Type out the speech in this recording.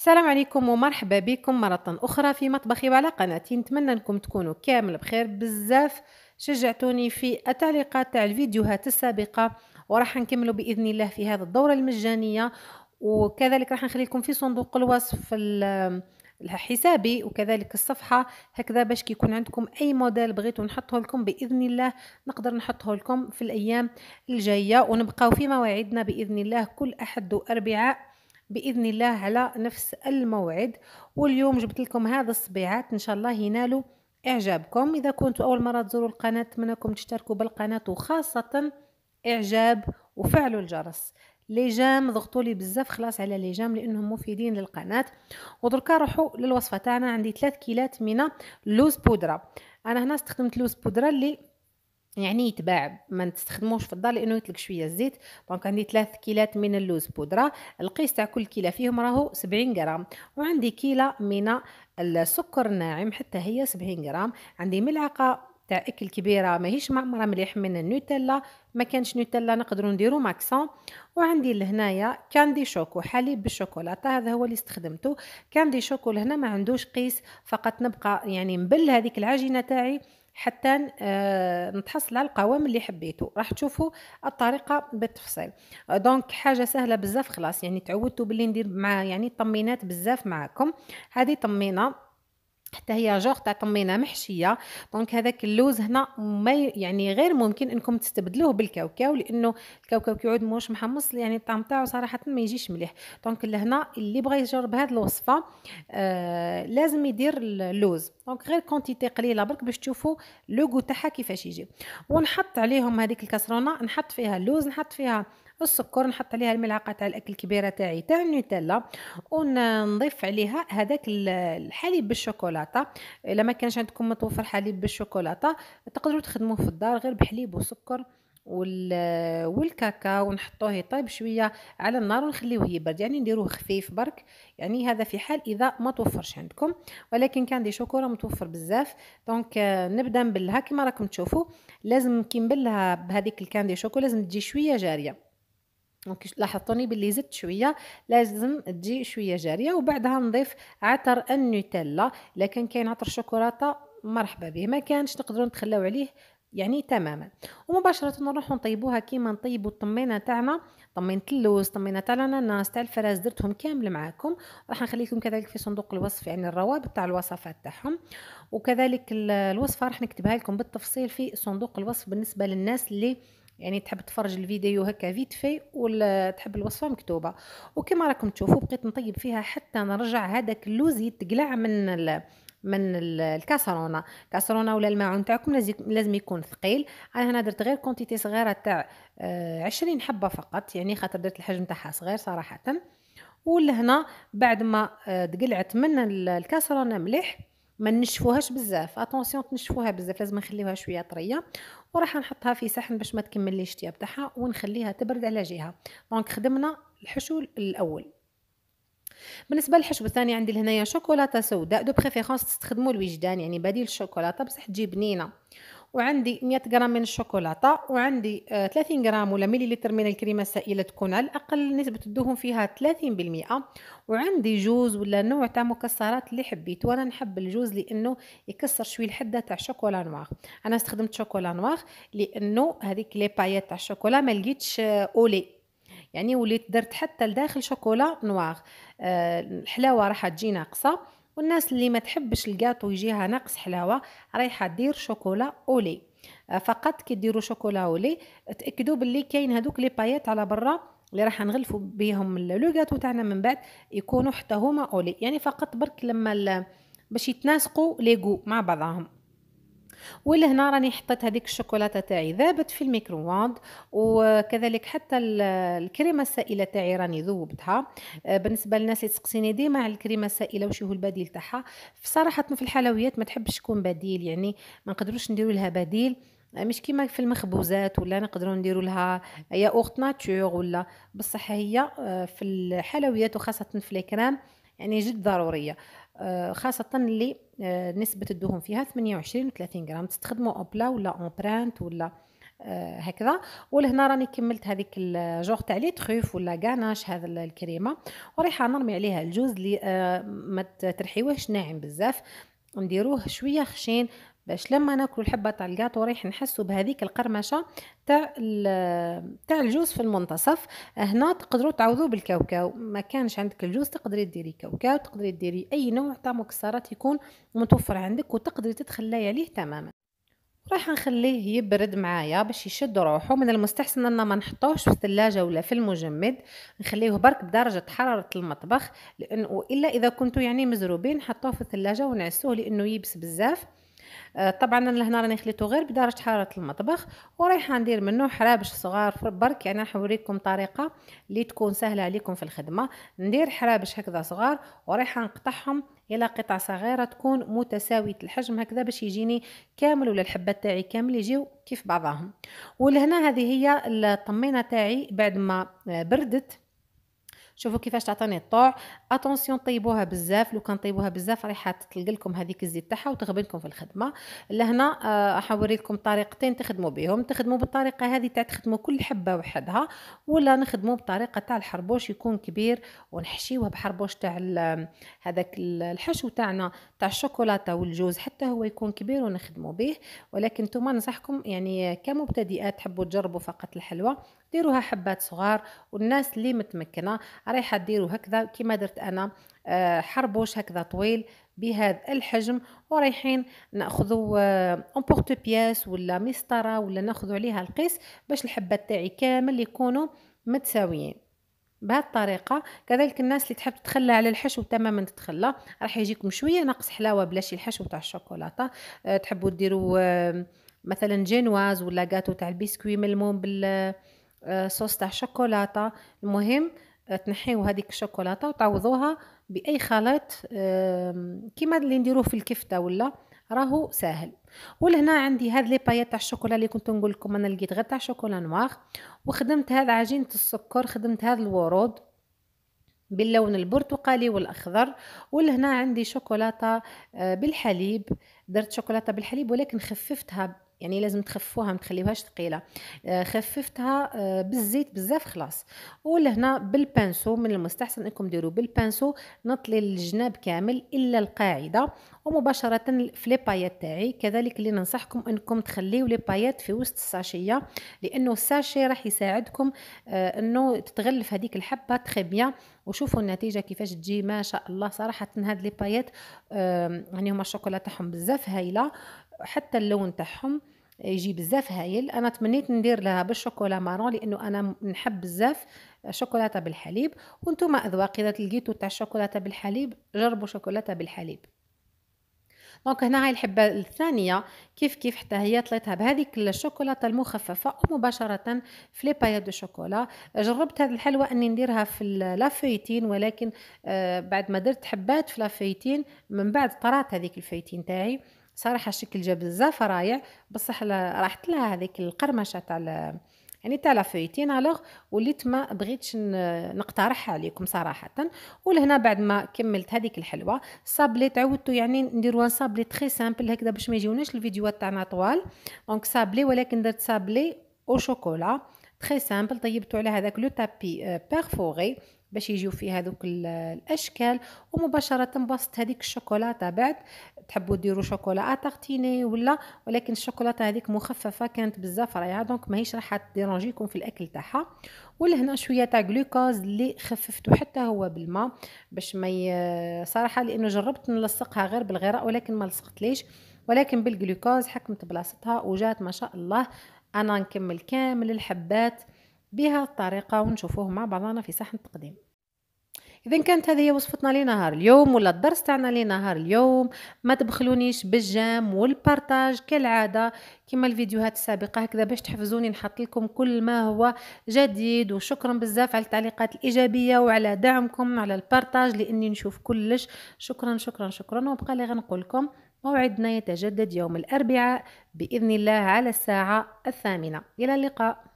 السلام عليكم ومرحبا بكم مرة أخرى في مطبخي وعلى قناتي نتمنى أنكم تكونوا كامل بخير بزاف شجعتوني في التعليقات تاع الفيديوهات السابقة وراح نكملوا بإذن الله في هذا الدورة المجانية وكذلك راح نخلي لكم في صندوق الوصف حسابي وكذلك الصفحة هكذا باش كيكون عندكم أي موديل بغيتو نحطه لكم بإذن الله نقدر نحطه لكم في الأيام الجاية ونبقاو في مواعيدنا بإذن الله كل أحد وأربعاء باذن الله على نفس الموعد واليوم جبت لكم هذا الصبيعات ان شاء الله ينالوا اعجابكم اذا كنتوا اول مره تزوروا القناه نتمنىكم تشتركوا بالقناه وخاصه اعجاب وفعلوا الجرس لي جام ضغطوا لي بزاف خلاص على لي جام لانهم مفيدين للقناه ودركا روحوا للوصفه تاعنا عندي 3 كيلات من لوز بودره انا هنا استخدمت لوز بودره اللي يعني يتباع ما نستخدموش في الدار لانه يطلق شويه الزيت دونك عندي 3 كيلات من اللوز بودره القيس تاع كل كيله فيهم راهو 70 غرام وعندي كيله من السكر الناعم حتى هي 70 غرام عندي ملعقه تاع اكل كبيره ماهيش معمره مليح من النوتيلا ما كانش نوتيلا نقدروا نديرو ماكسون وعندي لهنايا كاندي شوكو حليب بالشوكولاته هذا هو اللي استخدمته كاندي شوكو لهنا ما عندوش قيس فقط نبقى يعني نبل هذيك العجينه تاعي حتى آه، نتحصل على القوام اللي حبيته راح تشوفوا الطريقه بالتفصيل دونك حاجه سهله بزاف خلاص يعني تعودتوا باللي ندير مع يعني طمينات بزاف معاكم هذه طمينه حتى هي جوغ تاع طمينه محشيه دونك هذاك اللوز هنا ما يعني غير ممكن انكم تستبدلوه بالكاوكاو لانه الكاوكاو كيعود موش محمص يعني الطعم تاعو صراحه ما يجيش مليح دونك لهنا اللي بغى يجرب هذه الوصفه آه لازم يدير اللوز دونك غير كونتيتي قليله برك باش تشوفوا لوغو تاعها كيفاش يجي ونحط عليهم هذيك الكسرونه نحط فيها اللوز نحط فيها السكر نحط عليها الملعقه تاع الاكل الكبيره تاعي تاع النوتيلا ونضيف عليها هذاك الحليب بالشوكولاته الا ما كانش عندكم متوفر حليب بالشوكولاته تقدروا تخدموه في الدار غير بحليب وسكر والكاكاو ونحطوه يطيب شويه على النار ونخليوه يبرد يعني نديروه خفيف برك يعني هذا في حال اذا ما توفرش عندكم ولكن كان دي شوكولا متوفر بزاف دونك آه، نبدا نبلها كما راكم تشوفوا لازم كي نبلها بهذيك الكاندي شوكولا لازم تجي شويه جاريه دونك لاحظتوني باللي زدت شويه لازم تجي شويه جاريه وبعدها نضيف عطر النوتيلا الا كان كاين عطر شوكولاته مرحبا به ما كانش نقدروا نتخلاو عليه يعني تماما ومباشره نروحوا نطيبوها كيما نطيبوا الطمينه تاعنا طمينه اللوز طمينه تاع الاناناس تاع الفراز درتهم كامل معاكم راح نخليكم كذلك في صندوق الوصف يعني الروابط تاع الوصفات تاعهم وكذلك الوصفه راح نكتبها لكم بالتفصيل في صندوق الوصف بالنسبه للناس اللي يعني تحب تفرج الفيديو هكا فيت في ولا تحب الوصفه مكتوبه وكما راكم تشوفوا بقيت نطيب فيها حتى نرجع هذاك اللوز يتقلع من ال من الكاسرونه الكاسرونه ولا الماعون تاعكم لازم يكون ثقيل انا هنا درت غير كونتيتي صغيره تاع آه، عشرين حبه فقط يعني خاطر درت الحجم تاعها صغير صراحه ولهنا بعد ما آه، تقلعت من الكاسرونه مليح ما نشفوهاش بزاف اتونسيون تنشفوها بزاف لازم نخليوها شويه طريه وراح نحطها في صحن باش ما تكمليش الشتيه تاعها ونخليها تبرد على جهه دونك خدمنا الحشو الاول بالنسبه للحشو الثاني عندي لهنايا شوكولاته سوداء دو بريفيرونس تستخدموا الوجدان يعني بديل الشوكولاته بصح تجي بنينه وعندي 100 غرام من الشوكولاته وعندي 30 آه، غرام ولا مليلتر من الكريمه السائله تكون على الاقل نسبه الدهون فيها 30% وعندي جوز ولا نوع تاع مكسرات اللي حبيت وانا نحب الجوز لانه يكسر شوي الحده تاع الشوكولا نوار انا استخدمت شوكولا نوار لانه هذيك لي بايات تاع الشوكولا ما لقيتش اولي آه، يعني وليت درت حتى لداخل شوكولا نوار آه، الحلاوه راح تجي ناقصه والناس اللي ما تحبش الكاطو يجيها ناقص حلاوه رايحه دير شوكولا اولي آه، فقط كي ديروا شوكولا اولي تاكدوا باللي كاين هذوك لي بايات على برا اللي راح نغلفوا بهم لو كاطو تاعنا من بعد يكونوا حتى هما اولي يعني فقط برك لما باش يتناسقوا لي مع بعضهم ولهنا راني حطيت هذيك الشوكولاته تاعي ذابت في الميكرووند وكذلك حتى الكريمه السائله تاعي راني ذوبتها آه، بالنسبه للناس اللي تسقسيني ديما على الكريمه السائله وش هو البديل تاعها صراحه في الحلويات ما تحبش تكون بديل يعني ما نقدروش نديروا لها بديل آه، مش كيما في المخبوزات ولا نقدروا نديروا لها يا اوغت ناتور ولا بصح هي آه، في الحلويات وخاصه في الكرام يعني جد ضروريه آه، خاصة اللي آه، نسبة الدهون فيها 28 و 30 غرام تستخدموا أوبلا ولا أمبرانت ولا آه، هكذا ولهنا راني كملت هذيك الجوغ تاع لي تخوف ولا كاناش هذا الكريمه وريحه نرمي عليها الجوز اللي ما ترحيوهش ناعم بزاف نديروه شويه خشين باش لما ناكلوا الحبه تاع الكاطو رايح نحسوا بهذيك القرمشه تاع تاع الجوز في المنتصف هنا تقدروا تعوضوا بالكاوكاو ما كانش عندك الجوز تقدري ديري كاوكاو تقدري ديري اي نوع تاع مكسرات يكون متوفر عندك وتقدري تتخلي عليه تماما راح نخليه يبرد معايا باش يشد روحه من المستحسن ان ما نحطوش في الثلاجة ولا في المجمد نخليه برك بدرجة حرارة المطبخ لانه الا اذا كنتوا يعني مزروبين حطوه في الثلاجة ونعسوه لانه يبس بزاف آه، طبعا انا لهنا راني خليته غير بدرجه حراره المطبخ ورايحه ندير منه حرابش صغار برك يعني راح نوريكم طريقه اللي تكون سهله عليكم في الخدمه ندير حرابش هكذا صغار ورايحه نقطعهم الى قطع صغيره تكون متساويه الحجم هكذا باش يجيني كامل ولا الحبات تاعي كامل يجيو كيف بعضهم ولهنا هذه هي الطمينه تاعي بعد ما آه، بردت شوفوا كيفاش تعطيني الطوع اتونسيون طيبوها بزاف لو كان طيبوها بزاف راح تطلق لكم هذيك الزيت تاعها وتغبن لكم في الخدمه لهنا آه، راح نوري لكم طريقتين تخدموا بهم تخدموا بالطريقه هذه تاع تخدموا كل حبه وحدها ولا نخدموا بطريقه تاع الحربوش يكون كبير ونحشيوه بحربوش تاع آه، هذاك الحشو تاعنا تاع الشوكولاته والجوز حتى هو يكون كبير ونخدموا به ولكن نتوما ننصحكم يعني كمبتدئات تحبوا تجربوا فقط الحلوى ديروها حبات صغار والناس اللي متمكنه رايحه ديروا هكذا كيما درت انا آه، حربوش هكذا طويل بهذا الحجم ورايحين ناخذوا اون بورتو بياس ولا مسطره ولا ناخذوا عليها القيس باش الحبات تاعي كامل يكونوا متساويين بهذه الطريقه كذلك الناس اللي تحب تتخلى على الحشو تماما تتخلى راح يجيكم شويه نقص حلاوه بلاش الحشو تاع الشوكولاته أه تحبوا ديروا أه مثلا جينواز ولا جاتو تاع البسكوي ملموم بالصوص آه، تاع الشوكولاته المهم تنحيو هذيك الشوكولاته وتعوضوها باي خليط كيما اللي نديروه في الكفته ولا راهو ساهل ولهنا عندي هاد لي بايات تاع الشوكولا اللي كنت نقول لكم انا لقيت غير تاع شوكولا نواغ وخدمت هاد عجينه السكر خدمت هاد الورود باللون البرتقالي والاخضر ولهنا عندي شوكولاته آه، بالحليب درت شوكولاته بالحليب ولكن خففتها يعني لازم تخففوها ما تخليوهاش ثقيله آه، خففتها آه، بالزيت بزاف خلاص ولهنا بالبانسو من المستحسن انكم ديروا بالبانسو نطلي الجناب كامل الا القاعده ومباشره في لي بايات تاعي كذلك اللي ننصحكم انكم تخليو لي بايات في وسط الساشيه لانه الساشي راح يساعدكم آه، انه تتغلف هذيك الحبه تخي بيان وشوفوا النتيجه كيفاش تجي ما شاء الله صراحه هاد لي بايات يعني هما الشوكولا تاعهم بزاف هايله حتى اللون تاعهم يجي بزاف هايل انا تمنيت ندير لها بالشوكولا مارون لانه انا نحب بزاف الشوكولاته بالحليب وانتم اذواق اذا لقيتوا تاع الشوكولاته بالحليب جربوا شوكولاته بالحليب دونك هنا هاي الحبه الثانيه كيف كيف حتى هي طليتها بهذيك الشوكولاته المخففه ومباشره في لي بايات دو شوكولا جربت هذه الحلوى اني نديرها في لافيتين ولكن آه بعد ما درت حبات في لافيتين من بعد طرات هذيك الفيتين تاعي صراحه الشكل جاب بزاف رايع بصح راحت لها هذيك القرمشه تاع يعني تاع لافويتين الوغ وليت ما بغيتش نقترحها عليكم صراحه ولهنا بعد ما كملت هذيك الحلوه صابلي تعودتو يعني نديرو صابلي تري سامبل هكذا باش ما يجيوناش الفيديوهات تاعنا طوال دونك صابلي ولكن درت صابلي او شوكولا تري سامبل طيبتو على هذاك لو تابي بيرفوري euh, باش يجيو فيها هذوك الاشكال ومباشره بسط هذيك الشوكولاته بعد تحبوا ديروا شوكولا تارتيني ولا ولكن الشوكولاته هذيك مخففه كانت بزاف رائعه دونك ماهيش راح تديرونجيكم في الاكل تاعها ولهنا شويه تاع جلوكوز اللي خففته حتى هو بالماء باش ما ي... صراحه لانه جربت نلصقها غير بالغراء ولكن ما لصقتليش ولكن بالجلوكوز حكمت بلاصتها وجات ما شاء الله انا نكمل كامل الحبات بهذه الطريقه ونشوفوه مع بعضنا في صحن التقديم اذا كانت هذه هي وصفتنا لنهار اليوم ولا الدرس تاعنا لنهار اليوم ما تبخلونيش بالجام والبارتاج كالعاده كما الفيديوهات السابقه هكذا باش تحفزوني نحط لكم كل ما هو جديد وشكرا بزاف على التعليقات الايجابيه وعلى دعمكم على البارتاج لاني نشوف كلش شكرا شكرا شكرا وبقى لي غنقول لكم موعدنا يتجدد يوم الاربعاء باذن الله على الساعه الثامنه الى اللقاء